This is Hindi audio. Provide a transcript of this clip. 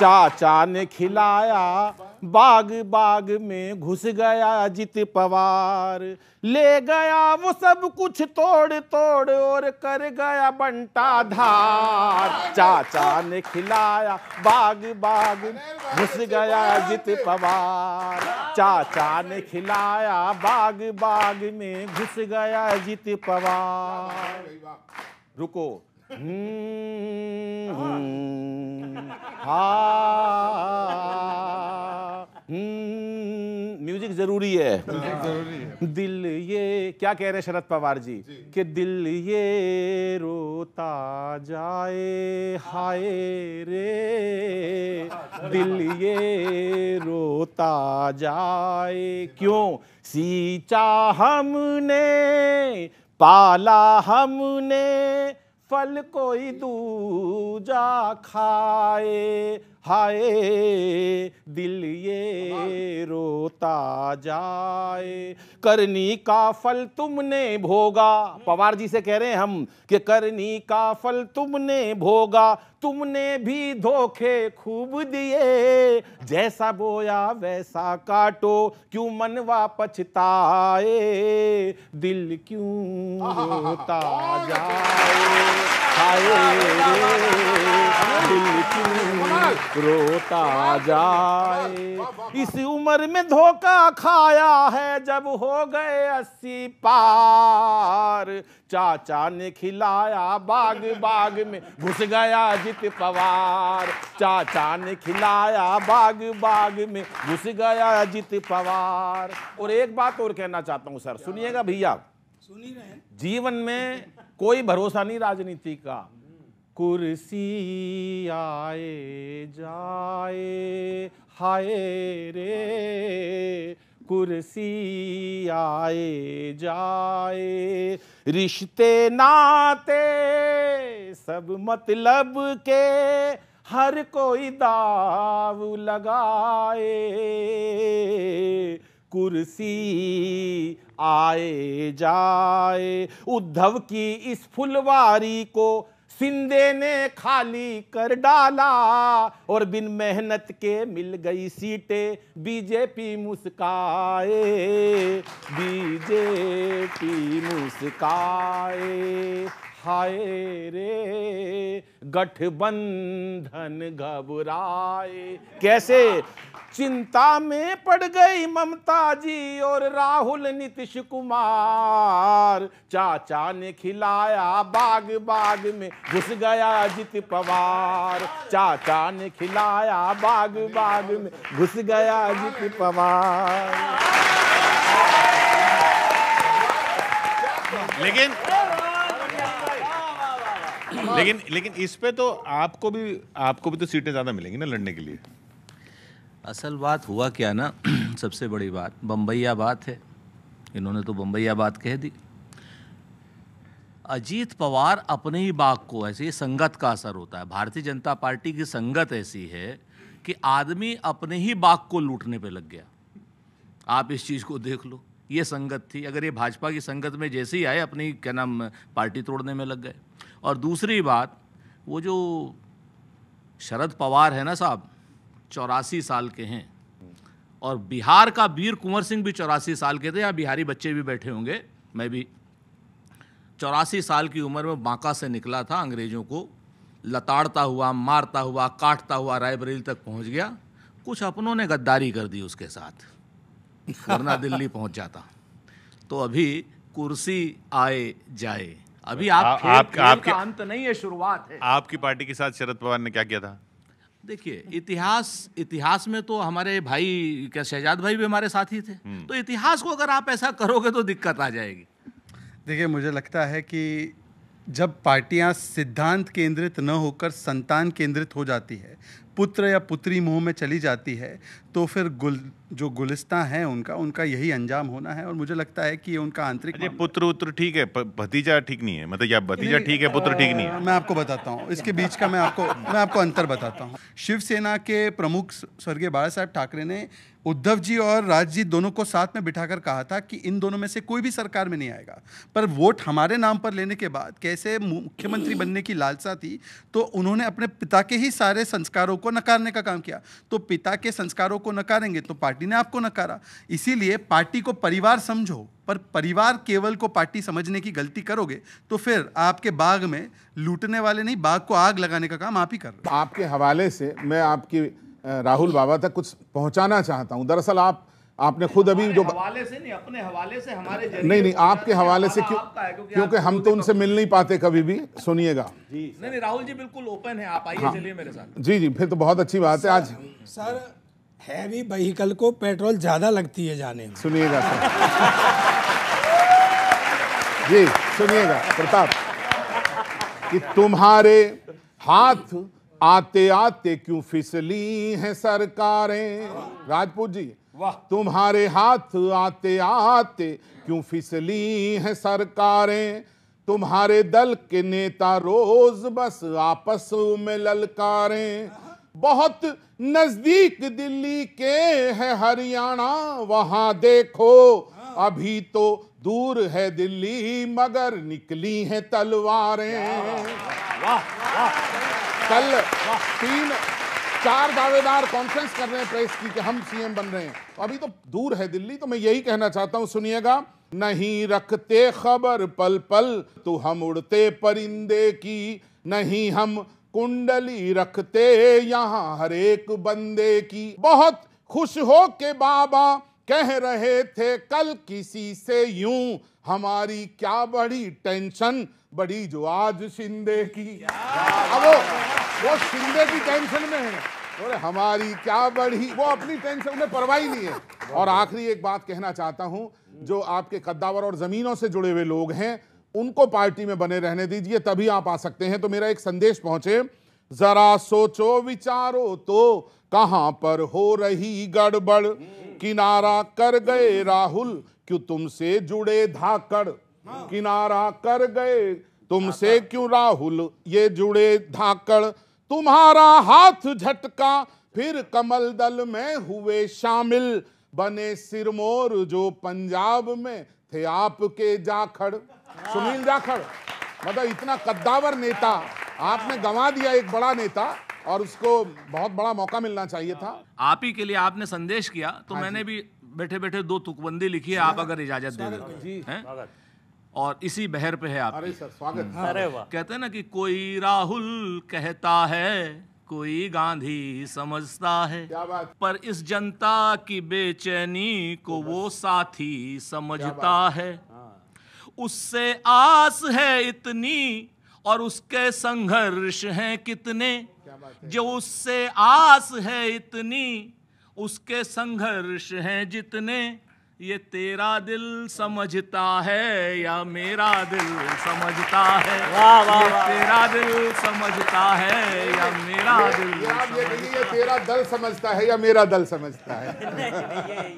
चाचा ने खिलाया बाग बाग में घुस गया अजित पवार ले गया वो सब कुछ तोड़ तोड़ और कर गया बंटा धार चाचा ने खिलाया बाग बाग घुस गया अजित पवार चाचा ने खिलाया बाग बाग में घुस गया अजित पवार रुको हम्म, हम्म। हाँ। म्यूजिक हम्म, जरूरी है म्यूजिक जरूरी है दिल ये क्या कह रहे हैं शरद पवार जी, जी। कि दिल ये रोता जाए हाय रे दिल ये रोता जाए क्यों सींचा हमने पाला हमने फल कोई दूजा खाए हाय दिल ये रोता जाए करनी का फल तुमने भोगा पवार जी से कह रहे हैं हम कि करनी का फल तुमने भोगा तुमने भी धोखे खूब दिए जैसा बोया वैसा काटो क्यों मनवा पछताए दिल क्यों होता जाए रोता जाए इस उम्र में धोखा खाया है जब हो गए अस्सी पार चाचा ने खिलाया बाग बाग में घुस गया जी अजित पवार चाचा ने खिलाया बाग बाग में घुस गया अजित पवार और एक बात और कहना चाहता हूँ सर सुनिएगा भैया जीवन में कोई भरोसा नहीं राजनीति का कुर्सी आए जाए हाय रे कुर्सी आए जाए रिश्ते नाते सब मतलब के हर कोई दाव लगाए कुर्सी आए जाए उद्धव की इस फुलवारी को सिंधे ने खाली कर डाला और बिन मेहनत के मिल गई सीटें बीजेपी मुस्काए बीजेपी मुस्काए हाय रे गठबंधन घबराए कैसे चिंता में पड़ गई ममता जी और राहुल नीतीश कुमार चाचा ने खिलाया बाग बाग में घुस गया अजित पवार चाचा ने खिलाया बाग बाग में घुस गया अजित पवार लेकिन हाँ। लेकिन लेकिन इस पे तो आपको भी आपको भी तो सीटें ज़्यादा मिलेंगी ना लड़ने के लिए असल बात हुआ क्या ना सबसे बड़ी बात बम्बैया बात है इन्होंने तो बम्बैया बात कह दी अजीत पवार अपने ही बाग को ऐसे ही संगत का असर होता है भारतीय जनता पार्टी की संगत ऐसी है कि आदमी अपने ही बाग को लूटने पे लग गया आप इस चीज़ को देख लो ये संगत थी अगर ये भाजपा की संगत में जैसे ही आए अपनी क्या नाम पार्टी तोड़ने में लग गए और दूसरी बात वो जो शरद पवार है ना साहब चौरासी साल के हैं और बिहार का वीर कुंवर सिंह भी चौरासी साल के थे या बिहारी बच्चे भी बैठे होंगे मैं भी चौरासी साल की उम्र में बांका से निकला था अंग्रेज़ों को लताड़ता हुआ मारता हुआ काटता हुआ रायबरेली तक पहुँच गया कुछ अपनों ने गद्दारी कर दी उसके साथ वरना दिल्ली पहुँच जाता तो अभी कुर्सी आए जाए अभी आप आ, खेल, आप, खेल आपके अंत नहीं है शुरुआत है आपकी पार्टी के साथ शरद पवार ने क्या किया था देखिए इतिहास इतिहास में तो हमारे भाई क्या शहजाद भाई भी हमारे साथ ही थे हम्म। तो इतिहास को अगर आप ऐसा करोगे तो दिक्कत आ जाएगी देखिए मुझे लगता है कि जब पार्टियां सिद्धांत केंद्रित न होकर संतान केंद्रित हो जाती है पुत्र या पुत्री मुंह में चली जाती है तो फिर गुल जो गुलिस्ता है उनका उनका यही अंजाम होना है और मुझे लगता है कि ये उनका आंतरिक पुत्र उत्र ठीक है भतीजा ठीक नहीं है मतलब या भतीजा ठीक है पुत्र ठीक नहीं है मैं आपको बताता हूँ इसके बीच का मैं आपको मैं आपको अंतर बताता हूँ शिवसेना के प्रमुख स्वर्गीय बाला साहेब ठाकरे ने उद्धव जी और राज जी दोनों को साथ में बिठाकर कहा था कि इन दोनों में से कोई भी सरकार में नहीं आएगा पर वोट हमारे नाम पर लेने के बाद कैसे मुख्यमंत्री बनने की लालसा थी तो उन्होंने अपने पिता के ही सारे संस्कारों को नकारने का काम किया तो पिता के संस्कारों को नकारेंगे तो पार्टी ने आपको नकारा इसीलिए पार्टी को परिवार समझो पर परिवार केवल को पार्टी समझने की गलती करोगे तो फिर आपके बाग में लूटने वाले नहीं बाग को आग लगाने का काम आप ही कर रहे आपके हवाले से मैं आपकी राहुल बाबा तक कुछ पहुंचाना चाहता हूं दरअसल आप आपने खुद अभी जो हवाले से नहीं अपने हवाले से हमारे नहीं नहीं आपके हवाले से क्यों क्योंकि हम तो उनसे मिल नहीं पाते कभी भी सुनिएगा नहीं नहीं राहुल जी बिल्कुल ओपन है आप आइए हाँ। चलिए मेरे साथ जी जी फिर तो बहुत अच्छी बात है आज सर हैवी वहीकल को पेट्रोल ज्यादा लगती है जाने सुनिएगा सर जी सुनिएगा प्रताप कि तुम्हारे हाथ आते आते क्यों फिसली हैं सरकारें राजपूत जी तुम्हारे हाथ आते आते क्यों फिसली हैं सरकारें तुम्हारे दल के नेता रोज बस आपस में ललकारें बहुत नजदीक दिल्ली के है हरियाणा वहां देखो अभी तो दूर है दिल्ली मगर निकली हैं तलवारें वाह वाह कल तीन चार दावेदार कॉन्फ्रेंस कर रहे हैं प्रेस की कि हम सीएम बन रहे हैं तो अभी तो दूर है दिल्ली तो मैं यही कहना चाहता हूं सुनिएगा नहीं रखते खबर पल पल तो हम उड़ते परिंदे की नहीं हम कुंडली रखते यहाँ हर एक बंदे की बहुत खुश हो के बाबा कह रहे थे कल किसी से यूं हमारी क्या बड़ी टेंशन बड़ी जो आज शिंदे की अब वो शिंदे की टेंशन में है अरे हमारी क्या बढ़ी वो अपनी टेंशन उन्हें परवाही नहीं है और आखिरी एक बात कहना चाहता हूं जो आपके कद्दावर और जमीनों से जुड़े हुए लोग हैं उनको पार्टी में बने रहने दीजिए तभी आप आ सकते हैं तो मेरा एक संदेश पहुंचे जरा सोचो विचारो तो कहां पर हो रही गड़बड़ किनारा कर गए राहुल क्यों तुमसे जुड़े धाकड़ किनारा कर गए तुमसे क्यों राहुल ये जुड़े धाकड़ तुम्हारा हाथ झटका फिर कमल दल में हुए शामिल बने सिरमोर जो पंजाब में थे आपके जाखड़ सुनील जाखड़ मतलब इतना कद्दावर नेता आपने गवा दिया एक बड़ा नेता और उसको बहुत बड़ा मौका मिलना चाहिए था आप ही के लिए आपने संदेश किया तो हाँ मैंने भी बैठे बैठे दो तुकबंदी लिखी है आप अगर इजाजत दे दो और इसी बहर पे है आप अरे सर स्वागत हाँ। अरे वाह कहते हैं ना कि कोई राहुल कहता है कोई गांधी समझता है पर इस जनता की बेचैनी को वो साथी समझता है हाँ। उससे आस है इतनी और उसके संघर्ष हैं कितने जो उससे आस है इतनी उसके संघर्ष हैं जितने ये तेरा दिल समझता है या मेरा दिल समझता है वाह वाह तेरा दिल समझता है या मेरा दिल ये, ये, ये तेरा दल समझता है या मेरा दल समझता है